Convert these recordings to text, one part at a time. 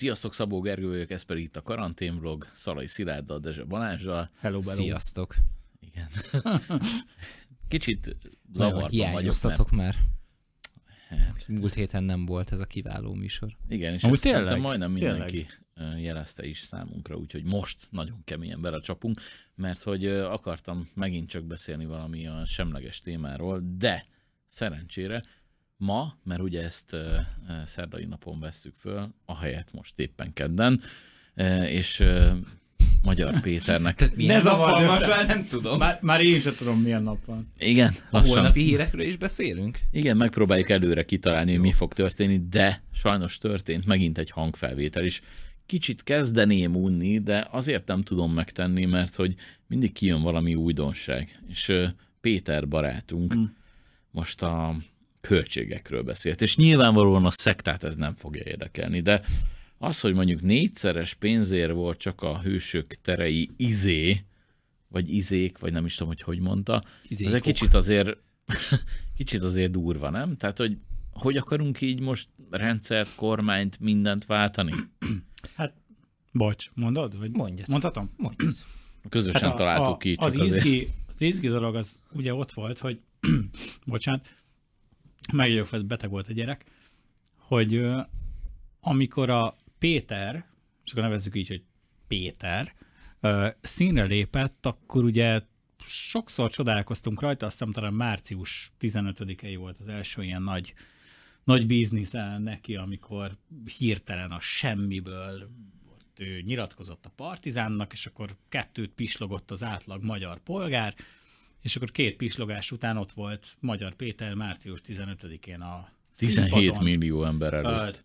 Sziasztok, Szabó Gergő vagyok, ez pedig itt a karanténvlog, Szalai Szilárddal, Dezse Balázsdal. Hello, hello. Sziasztok. Igen. Kicsit zavarban vagyok. Mert... már. Hát. Múlt héten nem volt ez a kiváló műsor. Igen, és Amúgy ezt tényleg, majdnem mindenki tényleg. jelezte is számunkra, úgyhogy most nagyon keményen belecsapunk, mert hogy akartam megint csak beszélni valami a semleges témáról, de szerencsére ma, mert ugye ezt szerdai napon vesszük föl, ahelyett most éppen kedden, és Magyar Péternek. ne zavarj most már nem tudom. Már, már én sem tudom, milyen nap van. Igen. A holnapi hírekről is beszélünk? Igen, megpróbáljuk előre kitalálni, hogy mi fog történni, de sajnos történt megint egy hangfelvétel is. Kicsit kezdeném unni, de azért nem tudom megtenni, mert hogy mindig kijön valami újdonság. És Péter barátunk hmm. most a költségekről beszélt. És nyilvánvalóan a szektát ez nem fogja érdekelni, de az, hogy mondjuk négyszeres pénzér volt csak a hősök terei izé, vagy izék, vagy nem is tudom, hogy hogy mondta, Izékok. ez egy kicsit azért, kicsit azért durva, nem? Tehát, hogy hogy akarunk így most rendszert, kormányt, mindent váltani? Hát, bocs, mondod? Vagy Mondjad. Mondhatom? Mondjad. Közösen hát a, találtuk a, ki. Csak az, izgi, az izgi dolog az ugye ott volt, hogy bocsánat, megjöjjök, ez beteg volt a gyerek, hogy amikor a Péter, csak nevezzük így, hogy Péter, színre lépett, akkor ugye sokszor csodálkoztunk rajta, azt hiszem talán március 15-ei volt az első ilyen nagy, nagy biznisz neki, amikor hirtelen a semmiből ő nyilatkozott a partizánnak, és akkor kettőt pislogott az átlag magyar polgár, és akkor két pislogás után ott volt Magyar Péter március 15-én a 17 színpadon, millió ember előtt.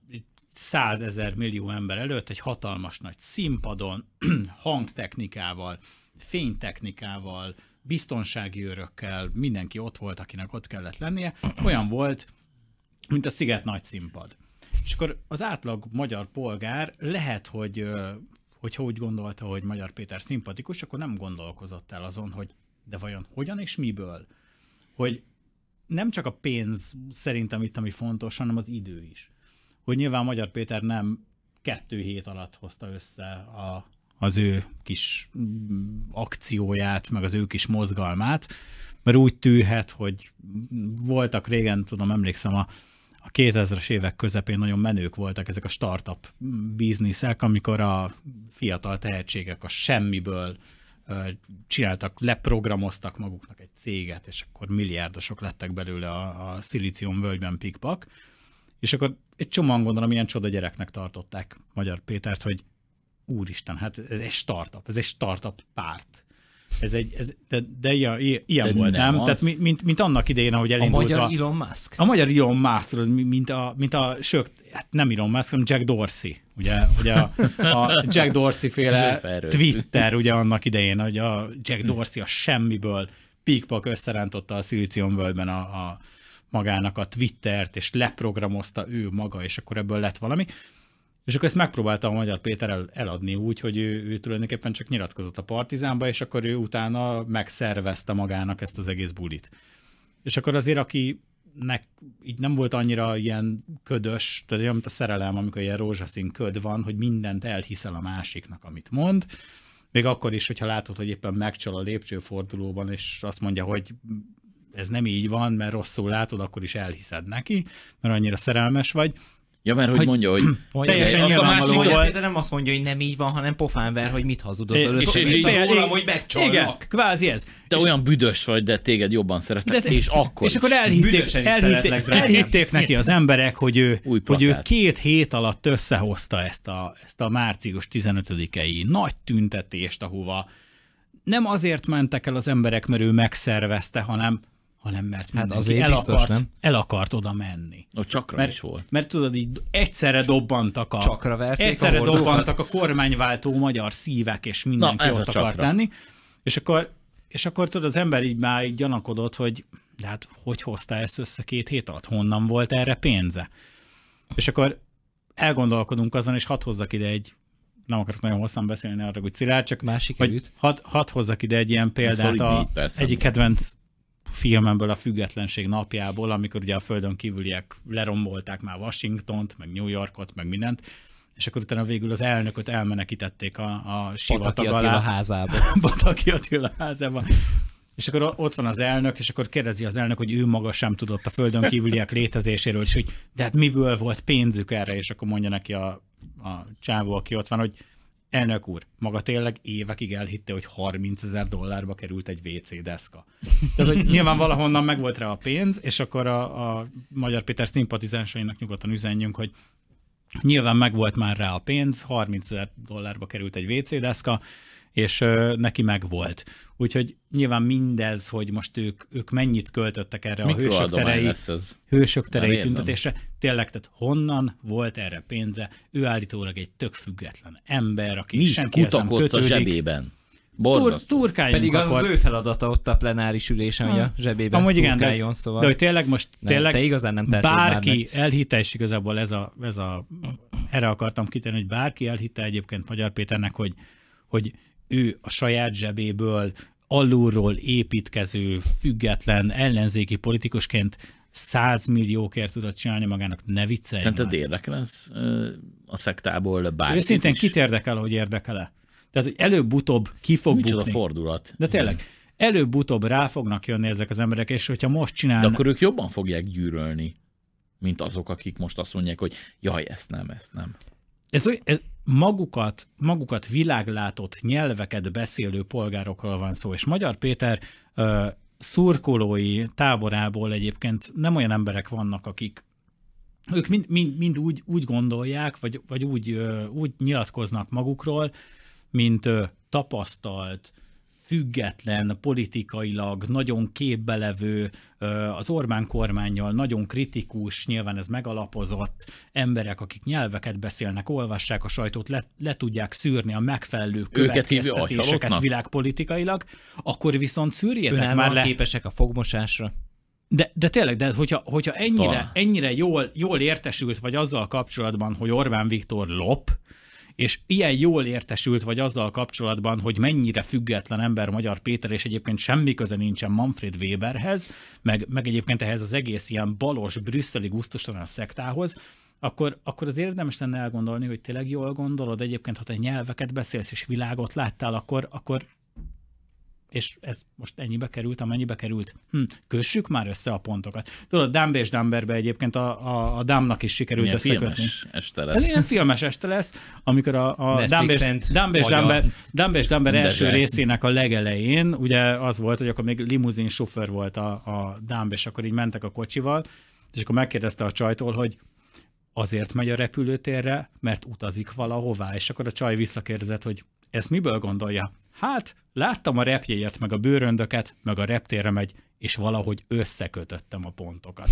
100 ezer millió ember előtt egy hatalmas nagy színpadon, hangtechnikával, fénytechnikával, biztonsági őrökkel, mindenki ott volt, akinek ott kellett lennie, olyan volt, mint a Sziget nagy színpad. És akkor az átlag magyar polgár lehet, hogy hogyha úgy gondolta, hogy Magyar Péter szimpatikus, akkor nem gondolkozott el azon, hogy de vajon hogyan és miből? Hogy nem csak a pénz szerintem itt, ami fontos, hanem az idő is. Hogy nyilván Magyar Péter nem kettő hét alatt hozta össze a, az ő kis mm, akcióját, meg az ő kis mozgalmát, mert úgy tűhet, hogy voltak régen, tudom, emlékszem, a, a 2000-es évek közepén nagyon menők voltak ezek a startup mm, bizniszek, amikor a fiatal tehetségek a semmiből csináltak, leprogramoztak maguknak egy céget, és akkor milliárdosok lettek belőle a, a szilícium völgyben pikpak. És akkor egy csomóan gondolom, ilyen csoda gyereknek tartották Magyar Pétert, hogy úristen, hát ez egy startup, ez egy startup párt ez egy, ez, de, de ilyen, ilyen de volt, nem? nem? Tehát mint, mint annak idején, ahogy elindult a... magyar a, Elon Musk. A magyar Elon Musk, mint a, mint a sök, hát nem Elon Musk, hanem Jack Dorsey. Ugye, ugye a, a Jack Dorsey féle Twitter, ugye annak idején, hogy a Jack Dorsey a semmiből pikpak összerántotta a Silicon world a, a magának a Twittert, és leprogramozta ő maga, és akkor ebből lett valami. És akkor ezt megpróbálta a Magyar Péter el, eladni úgy, hogy ő, ő tulajdonképpen csak nyilatkozott a Partizánba, és akkor ő utána megszervezte magának ezt az egész bulit. És akkor azért, aki nek így nem volt annyira ilyen ködös, tehát olyan, mint a szerelem, amikor ilyen rózsaszín köd van, hogy mindent elhiszel a másiknak, amit mond. Még akkor is, hogyha látod, hogy éppen megcsal a lépcsőfordulóban, és azt mondja, hogy ez nem így van, mert rosszul látod, akkor is elhiszed neki, mert annyira szerelmes vagy. Ja, mert hogy, hogy mondja, hogy... hogy teljesen az a másik volt. De nem azt mondja, hogy nem így van, hanem pofán ver, hogy mit hazudozol. És, és, és rólam, hogy megcsalnak. Igen, kvázi ez. Te és olyan büdös vagy, de téged jobban szeretek, de, és akkor És akkor elhitték, elhitték, elhitték neki az emberek, hogy ő, hogy ő két hét alatt összehozta ezt a, ezt a március 15-i nagy tüntetést, ahova nem azért mentek el az emberek, mert ő megszervezte, hanem hanem mert hát azért el, biztos, akart, nem? el akart oda menni. A csakra mert, is volt. Mert tudod, így egyszerre dobbantak a, csakra egyszerre a dobbantak a kormányváltó magyar szívek, és mindenki Na, ott akart lenni. És akkor, és akkor tudod, az ember így már így gyanakodott, hogy de hát hogy hozta ezt össze két hét alatt? Honnan volt erre pénze? És akkor elgondolkodunk azon, és hadd hozzak ide egy nem akarok nagyon hosszan beszélni arra, hogy Szilárd, csak Másik hogy hadd hozzak ide egy ilyen példát. A, egyik kedvenc filmemből, a függetlenség napjából, amikor ugye a földön kívüliek lerombolták már Washingtont, meg New Yorkot, meg mindent, és akkor utána végül az elnököt elmenekítették a, a sivatag alá. Attila házába. Pataki Attila házába. És akkor ott van az elnök, és akkor kérdezi az elnök, hogy ő maga sem tudott a földön kívüliek létezéséről, és hogy de hát miből volt pénzük erre, és akkor mondja neki a, a csávó, aki ott van, hogy Elnök úr, maga tényleg évekig elhitte, hogy 30 ezer dollárba került egy WC deszka. Tehát, hogy nyilván valahonnan megvolt rá a pénz, és akkor a, a Magyar Péter szimpatizánsainak nyugodtan üzenjünk, hogy nyilván megvolt már rá a pénz, 30 ezer dollárba került egy WC deszka, és neki meg volt. Úgyhogy nyilván mindez, hogy most ők, ők mennyit költöttek erre Mikro a hősök terei, hősök terei tüntetésre, tényleg, tehát honnan volt erre pénze? Ő állítólag egy tök független ember, aki Mit senkihez nem kötődik. a zsebében? Tur- Pedig az, az ő feladata ott a plenáris ülésen, hogy a zsebében Amúgy igen, de, szóval. De hogy tényleg most tényleg te igazán nem bárki elhitte, és igazából ez a, ez a, erre akartam kitenni, hogy bárki elhitte egyébként Magyar Péternek, hogy, hogy ő a saját zsebéből alulról építkező, független, ellenzéki politikusként 100 milliókért tudott csinálni magának, ne viccelj Szerinted érdekel ez a szektából bárki? Őszintén is. kit érdekel, hogy érdekele? Tehát, hogy előbb-utóbb ki fog Micsoda bukni. fordulat. De tényleg, előbb-utóbb rá fognak jönni ezek az emberek, és hogyha most csinálnak... De akkor ők jobban fogják gyűrölni, mint azok, akik most azt mondják, hogy jaj, ezt nem, ezt nem. Ez, ez, magukat, magukat világlátott nyelveket beszélő polgárokról van szó, és Magyar Péter ö, szurkolói táborából egyébként nem olyan emberek vannak, akik ők mind, mind, mind úgy, úgy gondolják, vagy, vagy úgy, ö, úgy nyilatkoznak magukról, mint ö, tapasztalt, független, politikailag nagyon képbelevő, az Orbán kormányjal nagyon kritikus, nyilván ez megalapozott emberek, akik nyelveket beszélnek, olvassák a sajtót, le, le tudják szűrni a megfelelő következtetéseket világpolitikailag, akkor viszont szűrjenek már le. képesek a fogmosásra. De, de tényleg, de hogyha, hogyha ennyire, ennyire jól, jól értesült vagy azzal kapcsolatban, hogy Orbán Viktor lop, és ilyen jól értesült vagy azzal kapcsolatban, hogy mennyire független ember Magyar Péter, és egyébként semmi köze nincsen Manfred Weberhez, meg, meg egyébként ehhez az egész ilyen balos, brüsszeli gusztustalan szektához, akkor, akkor az érdemes lenne elgondolni, hogy tényleg jól gondolod, egyébként ha te nyelveket beszélsz és világot láttál, akkor, akkor és ez most ennyibe került, amennyibe került. Hm, kössük már össze a pontokat. Tudod, Dumb és Dumberbe egyébként a, a, a Dumbnak is sikerült ilyen összekötni. Filmes este lesz. Ez hát ilyen filmes este lesz, amikor a, a Dumb és, Dumb, és Dumber, Dumb és Dumber első részének a legelején, ugye az volt, hogy akkor még limuzin sofőr volt a, a Dumb, és akkor így mentek a kocsival, és akkor megkérdezte a csajtól, hogy azért megy a repülőtérre, mert utazik valahová, és akkor a csaj visszakérdezett, hogy ezt miből gondolja? Hát, láttam a repjéért meg a bőröndöket, meg a reptére megy, és valahogy összekötöttem a pontokat.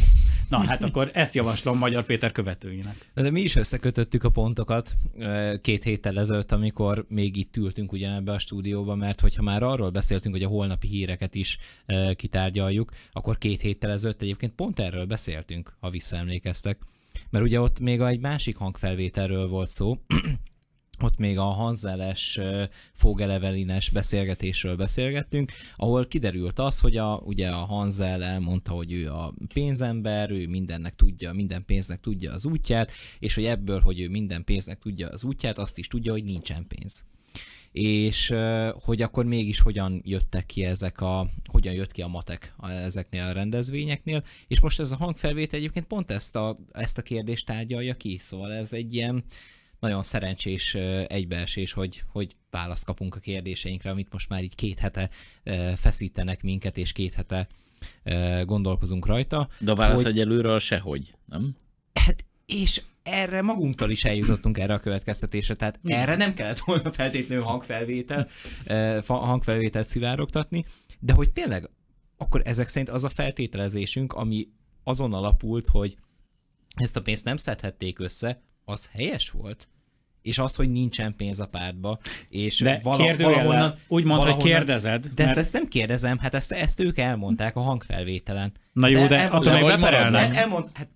Na, hát akkor ezt javaslom Magyar Péter követőinek. De, de mi is összekötöttük a pontokat két héttel ezelőtt, amikor még itt ültünk ugyanebbe a stúdióba, mert hogyha már arról beszéltünk, hogy a holnapi híreket is kitárgyaljuk, akkor két héttel ezelőtt egyébként pont erről beszéltünk, ha visszaemlékeztek. Mert ugye ott még egy másik hangfelvételről volt szó, ott még a Hanzeles Fogelevelines beszélgetésről beszélgettünk, ahol kiderült az, hogy a, ugye a Hanzel elmondta, hogy ő a pénzember, ő mindennek tudja, minden pénznek tudja az útját, és hogy ebből, hogy ő minden pénznek tudja az útját, azt is tudja, hogy nincsen pénz és hogy akkor mégis hogyan jöttek ki ezek a, hogyan jött ki a matek ezeknél a rendezvényeknél, és most ez a hangfelvétel egyébként pont ezt a, ezt a kérdést tárgyalja ki, szóval ez egy ilyen, nagyon szerencsés egybeesés, hogy, hogy választ kapunk a kérdéseinkre, amit most már így két hete feszítenek minket, és két hete gondolkozunk rajta. De a válasz hogy... egyelőre a sehogy, nem? Hát, és erre magunktól is eljutottunk erre a következtetésre, tehát Mi? erre nem kellett volna feltétlenül hangfelvétel, hangfelvételt szivárogtatni, de hogy tényleg akkor ezek szerint az a feltételezésünk, ami azon alapult, hogy ezt a pénzt nem szedhették össze, az helyes volt? és az, hogy nincsen pénz a pártba, és de vala, valahonnan... Úgy mondta, hogy kérdezed. De mert... ezt, ezt nem kérdezem, hát ezt, ezt ők elmondták a hangfelvételen. Na jó, de, de attól még beperelnek. Elmond, hát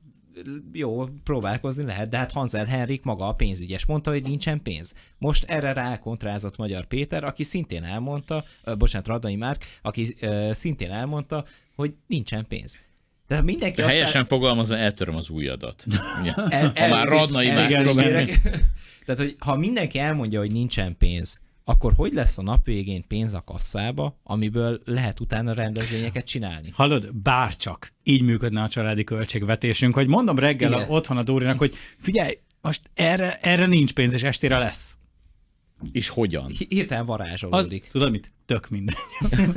jó, próbálkozni lehet, de hát Hanzel Henrik maga a pénzügyes mondta, hogy nincsen pénz. Most erre rákontrázott Magyar Péter, aki szintén elmondta, ö, bocsánat, Radai Márk, aki ö, szintén elmondta, hogy nincsen pénz. De mindenki aztán... helyesen fogalmazva, eltöröm az újadat. el, ha már radnai Tehát, hogy ha mindenki elmondja, hogy nincsen pénz, akkor hogy lesz a nap végén pénz a kasszába, amiből lehet utána rendezvényeket csinálni? Hallod, bárcsak így működne a családi költségvetésünk, hogy mondom reggel Igen. A, otthon a Dórinak, hogy figyelj, most erre, erre nincs pénz, és estére lesz. És hogyan? Hirtelen varázsolódik. Az, tudod mit? Tök mindegy.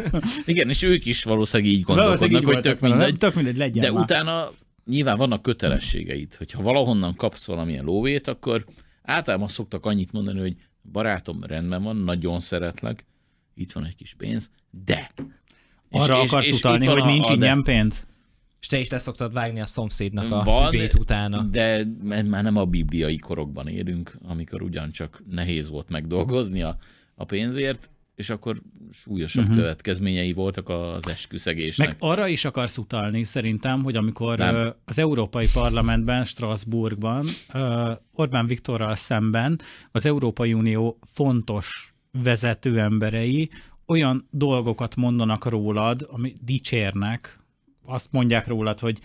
Igen, és ők is valószínűleg így gondolkodnak, valószínűleg így hogy tök mindegy. Nem, tök mindegy legyen De már. utána nyilván vannak kötelességeid, hogyha valahonnan kapsz valamilyen lóvét, akkor általában szoktak annyit mondani, hogy barátom, rendben van, nagyon szeretlek, itt van egy kis pénz, de... Arra és, akarsz és, utalni, és hogy nincs ingyen pénz? És te is leszoktad vágni a szomszédnak a Van, füvét utána. De már nem a bibliai korokban élünk, amikor ugyancsak nehéz volt megdolgozni a, a pénzért, és akkor súlyosabb uh-huh. következményei voltak az esküszegésnek. Meg arra is akarsz utalni szerintem, hogy amikor Nem. az Európai Parlamentben, Strasbourgban Orbán Viktorral szemben az Európai Unió fontos vezető emberei olyan dolgokat mondanak rólad, ami dicsérnek, azt mondják rólad, hogy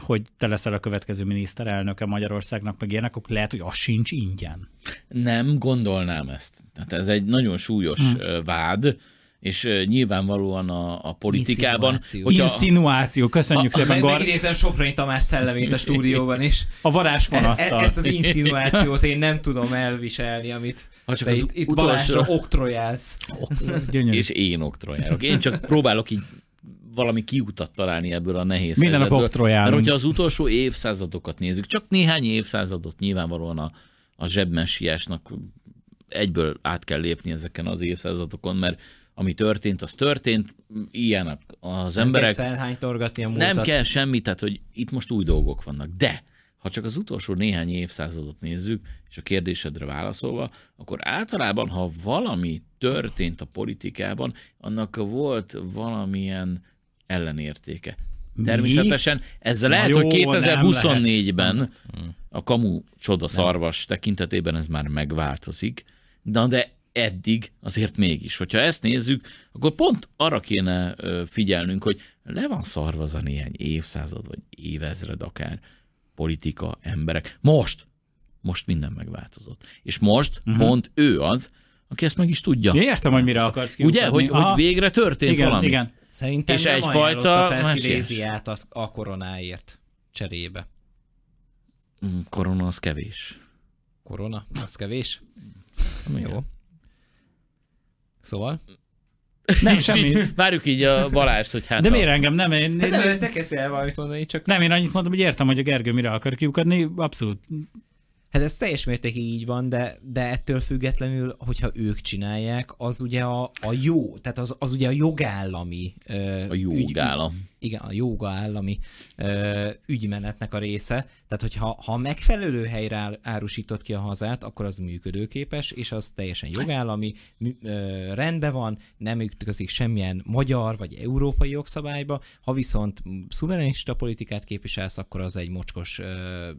hogy te leszel a következő miniszterelnöke Magyarországnak, meg ilyenek, akkor lehet, hogy az sincs ingyen. Nem gondolnám ezt. Tehát ez egy nagyon súlyos hmm. vád, és nyilvánvalóan a, a politikában... Inszinuáció. Hogyha, Inszinuáció, köszönjük a, szépen, Gar. Megidézem Soproni Tamás szellemét a stúdióban is. A varázs E, e, ezt az inszinuációt én nem tudom elviselni, amit ha csak itt, itt utolsó... oktrojálsz. és én oktrojálok. Én csak próbálok így valami kiutat találni ebből a nehéz Minden helyzetből. a boktrojánunk. Mert hogyha az utolsó évszázadokat nézzük, csak néhány évszázadot nyilvánvalóan a, a zsebmesiásnak egyből át kell lépni ezeken az évszázadokon, mert ami történt, az történt, ilyenek az nem emberek. Kell felhánytorgatni a múltat. Nem kell semmit, tehát hogy itt most új dolgok vannak. De ha csak az utolsó néhány évszázadot nézzük, és a kérdésedre válaszolva, akkor általában, ha valami történt a politikában, annak volt valamilyen ellenértéke. Mi? Természetesen ezzel Na lehet, jó, hogy 2024-ben hát, a kamu csoda szarvas tekintetében ez már megváltozik, de, de eddig azért mégis. Hogyha ezt nézzük, akkor pont arra kéne figyelnünk, hogy le van szarva az a néhány évszázad, vagy évezred akár politika, emberek. Most! Most minden megváltozott. És most uh-huh. pont ő az, aki ezt meg is tudja. Én értem, hogy mire akarsz kiutatni. Ugye, hogy, hogy végre történt igen, valami. Igen. Szerintem és nem egyfajta át a, a koronáért cserébe. Mm, korona az kevés. Korona? Az kevés? Mm. Jó. Szóval? Nem, semmi. Várjuk így a Balást, hogy hát... De a... miért engem? Nem, én... Hát én, nem, én... te el valamit mondani, csak... Nem, én annyit mondom, hogy értem, hogy a Gergő mire akar kiukadni, abszolút Hát ez teljes mértékig így van, de, de ettől függetlenül, hogyha ők csinálják, az ugye a, a jó, tehát az, az ugye a jogállami ö, A jogállam. Ügy, igen, a jogállami ö, ügymenetnek a része. Tehát, hogyha ha megfelelő helyre árusított ki a hazát, akkor az működőképes, és az teljesen hát- jogállami, ö, rendben van, nem ütközik semmilyen magyar vagy európai jogszabályba. Ha viszont szuverenista politikát képviselsz, akkor az egy mocskos ö,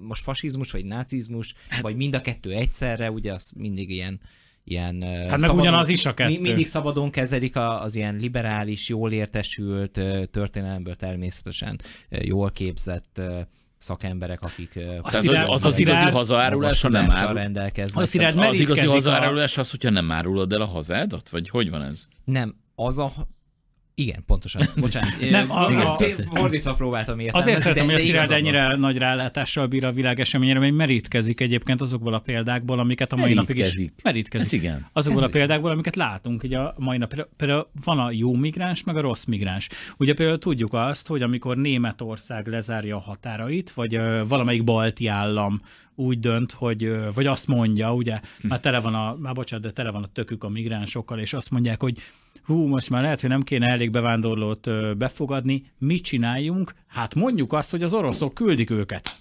most fasizmus, vagy nácizmus, hát, vagy mind a kettő egyszerre, ugye az mindig ilyen ilyen... Hát szabadon, meg ugyanaz is a kettő. Mindig szabadon kezelik az ilyen liberális, jól értesült, történelemből természetesen jól képzett szakemberek, akik az, irá... az, az igazi ha nem árul. rendelkeznek. Az, az igazi hazaárulás az, hogyha nem árulod el a hazádat? Vagy hogy van ez? Nem, az a igen, pontosan. Bocsánat. nem, a, a, fordítva próbáltam értelmezni. Azért szeretem, hogy a Szirárd ennyire nagy rálátással bír a világ eseményére, mert merítkezik egyébként azokból a példákból, amiket a mai napig is merítkezik. Ez hát igen. Azokból Ez a példákból, amiket látunk ugye a mai nap. Például van a jó migráns, meg a rossz migráns. Ugye például tudjuk azt, hogy amikor Németország lezárja a határait, vagy ö, valamelyik balti állam úgy dönt, hogy, vagy azt mondja, ugye, hm. már tele van a, már bocsánat, de tele van a tökük a migránsokkal, és azt mondják, hogy hú, most már lehet, hogy nem kéne elég bevándorlót befogadni, mit csináljunk? Hát mondjuk azt, hogy az oroszok küldik őket.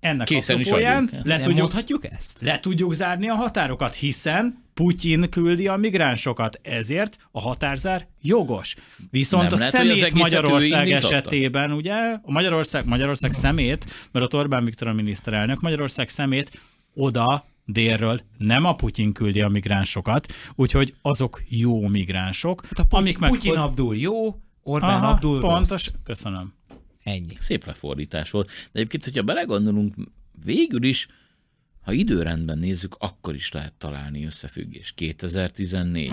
Ennek Készen apropóján le tudjuk, ezt? Le tudjuk zárni a határokat, hiszen Putyin küldi a migránsokat, ezért a határzár jogos. Viszont nem a lehet, szemét Magyarország esetében, ugye, a Magyarország, Magyarország szemét, mert a Orbán Viktor a miniszterelnök, Magyarország szemét oda délről, nem a Putyin küldi a migránsokat, úgyhogy azok jó migránsok. Hát a Putyin, amik meg Putyin Abdul jó, Orbán Aha, Abdul pontos, rossz. köszönöm. Ennyi. Szép lefordítás volt. De egyébként, hogyha belegondolunk, végül is, ha időrendben nézzük, akkor is lehet találni összefüggés. 2014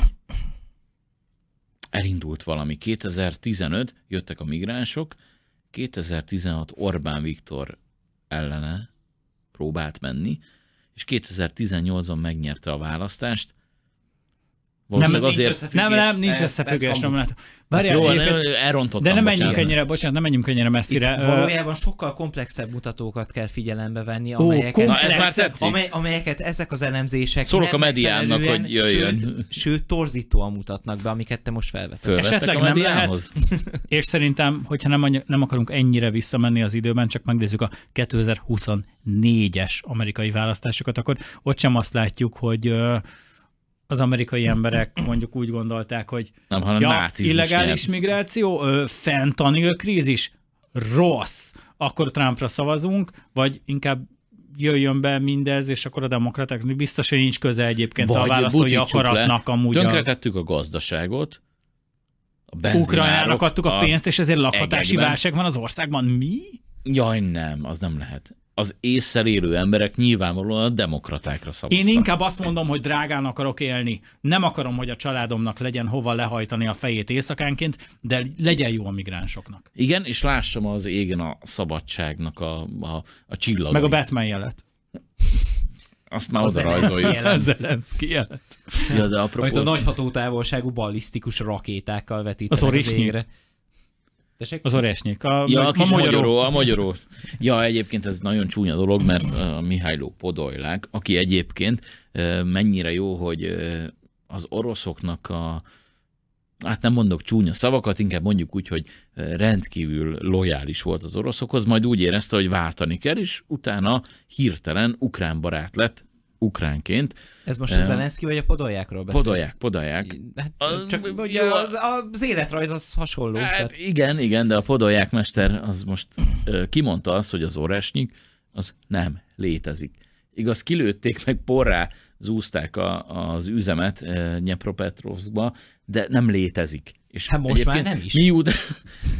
elindult valami. 2015 jöttek a migránsok, 2016 Orbán Viktor ellene próbált menni, és 2018-ban megnyerte a választást, nem, azért... nincs Nem, nem, nincs ez, összefüggés. Ez nem látom. Várjál, De nem menjünk ennyire, bocsánat, nem menjünk ennyire messzire. Itt valójában sokkal komplexebb mutatókat kell figyelembe venni, amelyeket, Ó, na, ez amely, amelyeket ezek az elemzések Szólok nem a mediának, hogy jöjjön. Sőt, sőt, torzítóan mutatnak be, amiket te most felvetted. Esetleg nem lehet, és szerintem, hogyha nem, nem akarunk ennyire visszamenni az időben, csak megnézzük a 2024-es amerikai választásokat, akkor ott sem azt látjuk, hogy az amerikai emberek mondjuk úgy gondolták, hogy nem, hanem ja, illegális nyert. migráció, ö, fentanil krízis, rossz, akkor Trumpra szavazunk, vagy inkább jöjjön be mindez, és akkor a demokraták biztos, hogy nincs köze egyébként Vagy a választói akaratnak le, amúgy. Tönkretettük a gazdaságot, a Ukrajnának adtuk a pénzt, és ezért lakhatási egekben. válság van az országban. Mi? Jaj, nem, az nem lehet az észre élő emberek nyilvánvalóan a demokratákra szavaztak. Én inkább azt mondom, hogy drágán akarok élni. Nem akarom, hogy a családomnak legyen hova lehajtani a fejét éjszakánként, de legyen jó a migránsoknak. Igen, és lássam az égen a szabadságnak a, a, a csillagot. Meg a Batman jelet. Azt már az oda rajzoljuk. Zelenszky jelet. Ja, de apropó... Majd a nagyható távolságú ballisztikus rakétákkal vetítenek az, az égre. Tessék? Az oresnyék. A, ja, a, kis a magyaró. magyaró. A magyaró. Ja, egyébként ez nagyon csúnya dolog, mert a Mihályló Podolylák, aki egyébként mennyire jó, hogy az oroszoknak a hát nem mondok csúnya szavakat, inkább mondjuk úgy, hogy rendkívül lojális volt az oroszokhoz, majd úgy érezte, hogy váltani kell, és utána hirtelen ukrán barát lett, ukránként. Ez most a Zelenszky vagy a podoljákról beszélsz? Podolják, podolják. Hát, a, csak hogy ja, az, az életrajz az hasonló. Hát tehát... igen, igen, de a podolják mester az most kimondta azt, hogy az orrásnyik az nem létezik. Igaz, kilőtték, meg porrá zúzták a, az üzemet e, de nem létezik. És hát most már nem is. Miután,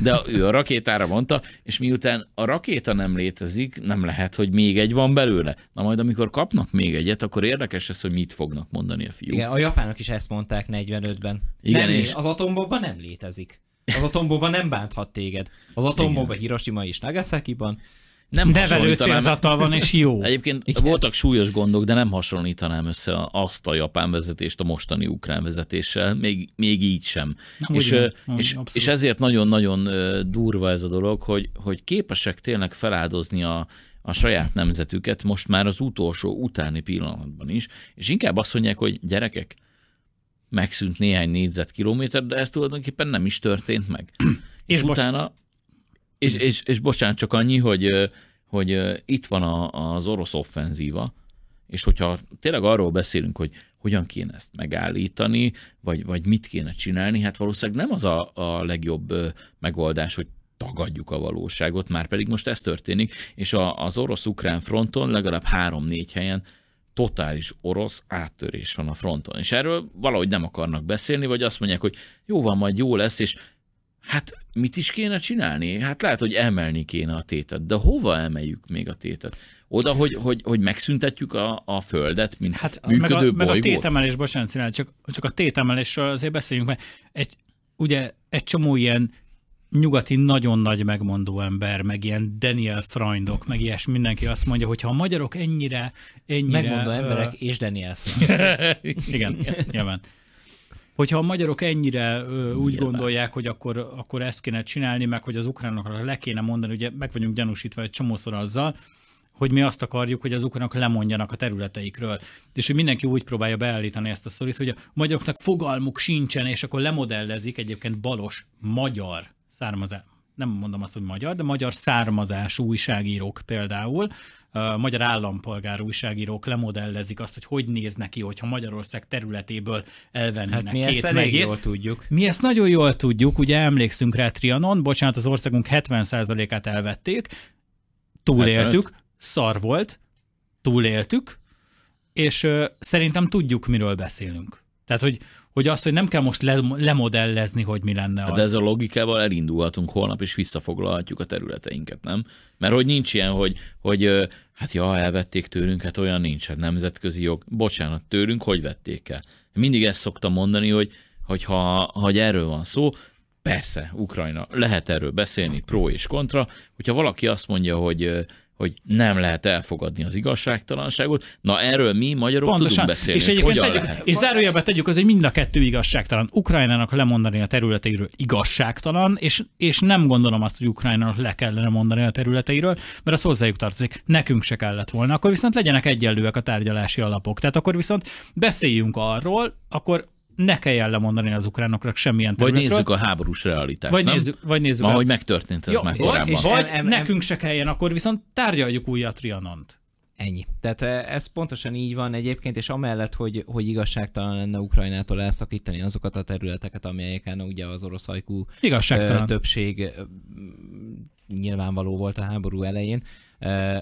de ő a rakétára mondta, és miután a rakéta nem létezik, nem lehet, hogy még egy van belőle. Na majd amikor kapnak még egyet, akkor érdekes ez, hogy mit fognak mondani a fiúk. Igen, a japánok is ezt mondták 45-ben. Igen, nem, és... Az atombomba nem létezik. Az atombomba nem bánthat téged. Az atombomba Hiroshima és Nagasaki-ban, nem Nevelő célzattal van, és jó. Egyébként Igen. voltak súlyos gondok, de nem hasonlítanám össze azt a japán vezetést a mostani ukrán vezetéssel, még, még így sem. Na, és, és, ugyan, és ezért nagyon-nagyon durva ez a dolog, hogy, hogy képesek tényleg feláldozni a, a saját nemzetüket most már az utolsó utáni pillanatban is, és inkább azt mondják, hogy gyerekek, megszűnt néhány négyzetkilométer, de ez tulajdonképpen nem is történt meg. És, és most... utána és, és, és bocsánat, csak annyi, hogy, hogy itt van a, az orosz offenzíva, és hogyha tényleg arról beszélünk, hogy hogyan kéne ezt megállítani, vagy, vagy mit kéne csinálni, hát valószínűleg nem az a, a legjobb megoldás, hogy tagadjuk a valóságot, már pedig most ez történik, és a, az orosz-ukrán fronton legalább három-négy helyen totális orosz áttörés van a fronton. És erről valahogy nem akarnak beszélni, vagy azt mondják, hogy jó van, majd jó lesz, és Hát mit is kéne csinálni? Hát lehet, hogy emelni kéne a tétet, de hova emeljük még a tétet? Oda, hogy, hogy, hogy megszüntetjük a, a földet, mint hát, működő meg a, bolygót? Meg a tétemelés, bocsánat, csinál, csak, csak a tétemelésről azért beszéljünk, mert egy, ugye egy csomó ilyen nyugati nagyon nagy megmondó ember, meg ilyen Daniel Freundok, meg ilyes mindenki azt mondja, hogy ha a magyarok ennyire... ennyire megmondó emberek ö... és Daniel Freund. Igen, nyilván hogyha a magyarok ennyire ö, úgy Nyilván. gondolják, hogy akkor, akkor ezt kéne csinálni, meg hogy az ukránokra le kéne mondani, ugye meg vagyunk gyanúsítva egy csomószor azzal, hogy mi azt akarjuk, hogy az ukránok lemondjanak a területeikről. És hogy mindenki úgy próbálja beállítani ezt a szorít, hogy a magyaroknak fogalmuk sincsen, és akkor lemodellezik egyébként balos magyar származás, nem mondom azt, hogy magyar, de magyar származású újságírók például, magyar állampolgár újságírók lemodellezik azt, hogy hogy néz neki, hogyha Magyarország területéből elvennének hát mi két ezt elég jól tudjuk. Mi ezt nagyon jól tudjuk, ugye emlékszünk rá Trianon, bocsánat, az országunk 70%-át elvették, túléltük, szar volt, túléltük, és ö, szerintem tudjuk, miről beszélünk. Tehát, hogy, hogy azt, hogy nem kell most le, lemodellezni, hogy mi lenne hát az. De ez a logikával elindulhatunk holnap, és visszafoglalhatjuk a területeinket, nem? Mert hogy nincs ilyen, hogy, hogy hát ja, elvették tőlünk, hát olyan nincs, hát nemzetközi jog. Bocsánat, tőlünk hogy vették el? Mindig ezt szoktam mondani, hogy, hogy ha, hogy erről van szó, persze, Ukrajna, lehet erről beszélni, pro és kontra. Hogyha valaki azt mondja, hogy hogy nem lehet elfogadni az igazságtalanságot. Na erről mi magyarok Pontosan. tudunk beszélni, és egyébként hogyan tegyük, És zárójelbe tegyük, az egy mind a kettő igazságtalan. Ukrajnának lemondani a területeiről igazságtalan, és, és nem gondolom azt, hogy Ukrajnának le kellene mondani a területeiről, mert az hozzájuk tartozik. Nekünk se kellett volna. Akkor viszont legyenek egyenlőek a tárgyalási alapok. Tehát akkor viszont beszéljünk arról, akkor ne kelljen lemondani az ukránoknak semmilyen területről. Vagy nézzük a háborús realitást, Vagy nem? nézzük, vagy nézzük Ahogy megtörtént ez Jó, már korábban. És vagy em, em, nekünk se kelljen, akkor viszont tárgyaljuk újra a trianont. Ennyi. Tehát e, ez pontosan így van egyébként, és amellett, hogy, hogy igazságtalan lenne Ukrajnától elszakítani azokat a területeket, amelyeken ugye az orosz ajkú többség nyilvánvaló volt a háború elején,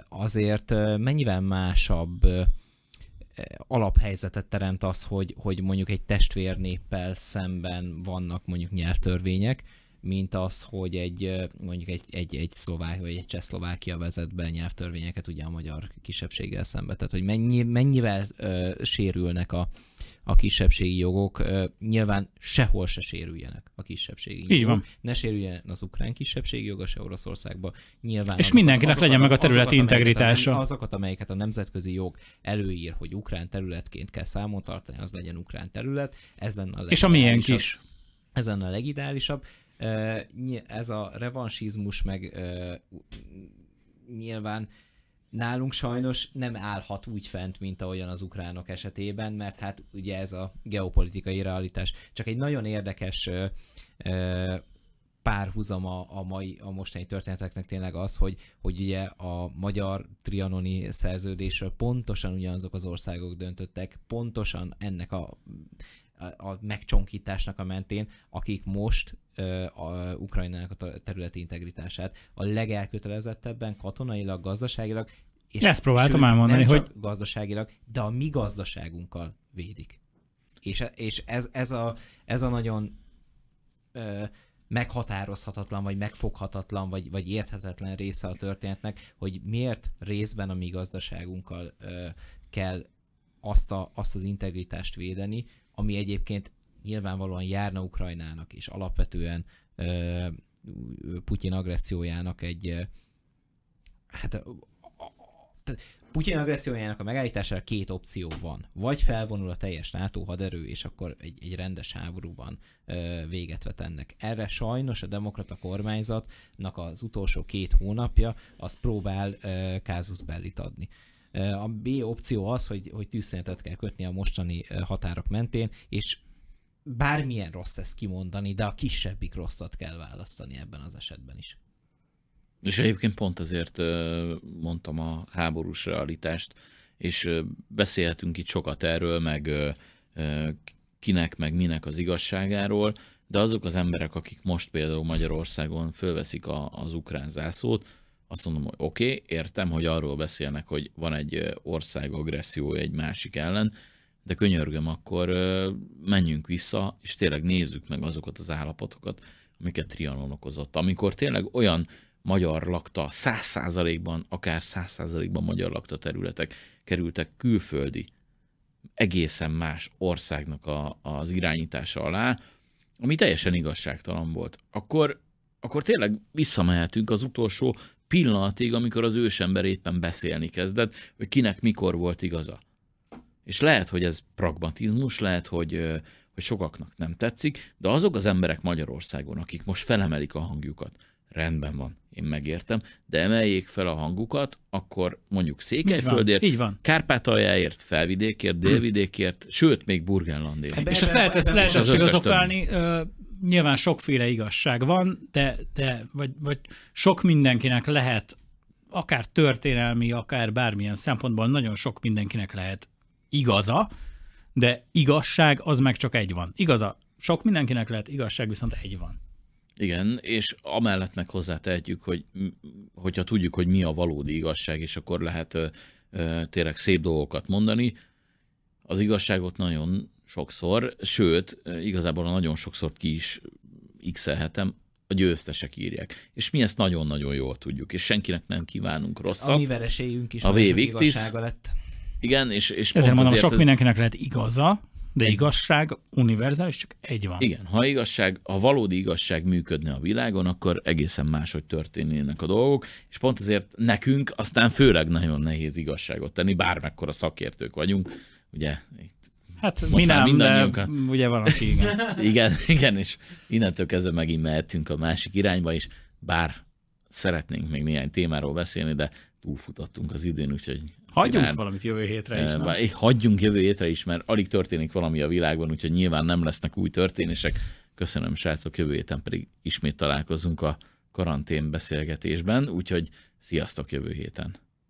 azért mennyivel másabb alaphelyzetet teremt az, hogy, hogy mondjuk egy testvérnéppel szemben vannak mondjuk nyelvtörvények, mint az, hogy egy mondjuk egy, egy, egy szlovák vagy egy csehszlovákia vezet be nyelvtörvényeket ugye a magyar kisebbséggel szemben. Tehát, hogy mennyi, mennyivel ö, sérülnek a, a kisebbségi jogok nyilván sehol se sérüljenek a kisebbségi jogok. Így van. Ne sérüljen az ukrán kisebbségi joga se Oroszországba. Nyilván És mindenkinek azokat, legyen meg a területi azokat, integritása. Amelyiket, azokat, amelyeket a nemzetközi jog előír, hogy ukrán területként kell számon tartani, az legyen ukrán terület. Ez lenne a És a miénk is. Ez lenne a legideálisabb. Ez a revansizmus meg nyilván nálunk sajnos nem állhat úgy fent, mint ahogyan az ukránok esetében, mert hát ugye ez a geopolitikai realitás. Csak egy nagyon érdekes ö, ö, a mai, a mostani történeteknek tényleg az, hogy, hogy ugye a magyar trianoni szerződésről pontosan ugyanazok az országok döntöttek, pontosan ennek a a megcsonkításnak a mentén, akik most a Ukrajnának a területi integritását a legelkötelezettebben katonailag, gazdaságilag és ezt próbáltam sőt, elmondani, hogy gazdaságilag, de a mi gazdaságunkkal védik. És, és ez, ez, a, ez a nagyon ö, meghatározhatatlan, vagy megfoghatatlan, vagy, vagy érthetetlen része a történetnek, hogy miért részben a mi gazdaságunkkal ö, kell azt, a, azt az integritást védeni, ami egyébként nyilvánvalóan járna Ukrajnának, és alapvetően Putyin agressziójának egy hát Putyin agressziójának a megállítására két opció van. Vagy felvonul a teljes NATO haderő, és akkor egy, egy rendes háborúban ö, véget vet ennek. Erre sajnos a demokrata kormányzatnak az utolsó két hónapja az próbál ö, kázus bellit adni. A B opció az, hogy, hogy tűzszünetet kell kötni a mostani határok mentén, és bármilyen rossz ezt kimondani, de a kisebbik rosszat kell választani ebben az esetben is. És egyébként pont ezért mondtam a háborús realitást, és beszélhetünk itt sokat erről, meg kinek, meg minek az igazságáról, de azok az emberek, akik most például Magyarországon fölveszik a, az ukrán zászót, azt mondom, hogy oké, okay, értem, hogy arról beszélnek, hogy van egy ország agressziója egy másik ellen, de könyörgöm, akkor menjünk vissza, és tényleg nézzük meg azokat az állapotokat, amiket Trianon okozott. Amikor tényleg olyan magyar lakta, száz százalékban, akár száz százalékban magyar lakta területek kerültek külföldi, egészen más országnak a, az irányítása alá, ami teljesen igazságtalan volt. Akkor, akkor tényleg visszamehetünk az utolsó pillanatig, amikor az ősember éppen beszélni kezdett, hogy kinek mikor volt igaza. És lehet, hogy ez pragmatizmus, lehet, hogy, hogy sokaknak nem tetszik, de azok az emberek Magyarországon, akik most felemelik a hangjukat, rendben van, én megértem, de emeljék fel a hangukat, akkor mondjuk Székelyföldért, így van, így van. Kárpátaljáért, Felvidékért, hm. Délvidékért, sőt, még Burgenlandért. Hát és ezt lehet, ezt lehet ezt filozofálni, ö, nyilván sokféle igazság van, de, de vagy, vagy sok mindenkinek lehet, akár történelmi, akár bármilyen szempontból nagyon sok mindenkinek lehet igaza, de igazság az meg csak egy van. Igaza sok mindenkinek lehet, igazság viszont egy van. Igen, és amellett meg hozzátehetjük, hogy hogyha tudjuk, hogy mi a valódi igazság, és akkor lehet ö, ö, tényleg szép dolgokat mondani, az igazságot nagyon sokszor, sőt, igazából nagyon sokszor ki is x a győztesek írják. És mi ezt nagyon-nagyon jól tudjuk, és senkinek nem kívánunk hát rosszat. A mi vereségünk is a igazsága lett. Igen, és, és Ezért mondom, sok ez... mindenkinek lehet igaza, de egy... igazság univerzális, csak egy van. Igen, ha igazság, ha valódi igazság működne a világon, akkor egészen máshogy történnének a dolgok, és pont ezért nekünk aztán főleg nagyon nehéz igazságot tenni, bármekkora szakértők vagyunk, ugye Hát Most mi nem, de ugye valaki, igen. igen. Igen, és innentől kezdve megint mehetünk a másik irányba is, bár szeretnénk még néhány témáról beszélni, de túlfutattunk az időn, úgyhogy... Hagyjunk szilárd, valamit jövő hétre is, nem? Hagyjunk jövő hétre is, mert alig történik valami a világban, úgyhogy nyilván nem lesznek új történések. Köszönöm, srácok, jövő héten pedig ismét találkozunk a karantén beszélgetésben, úgyhogy sziasztok jövő héten!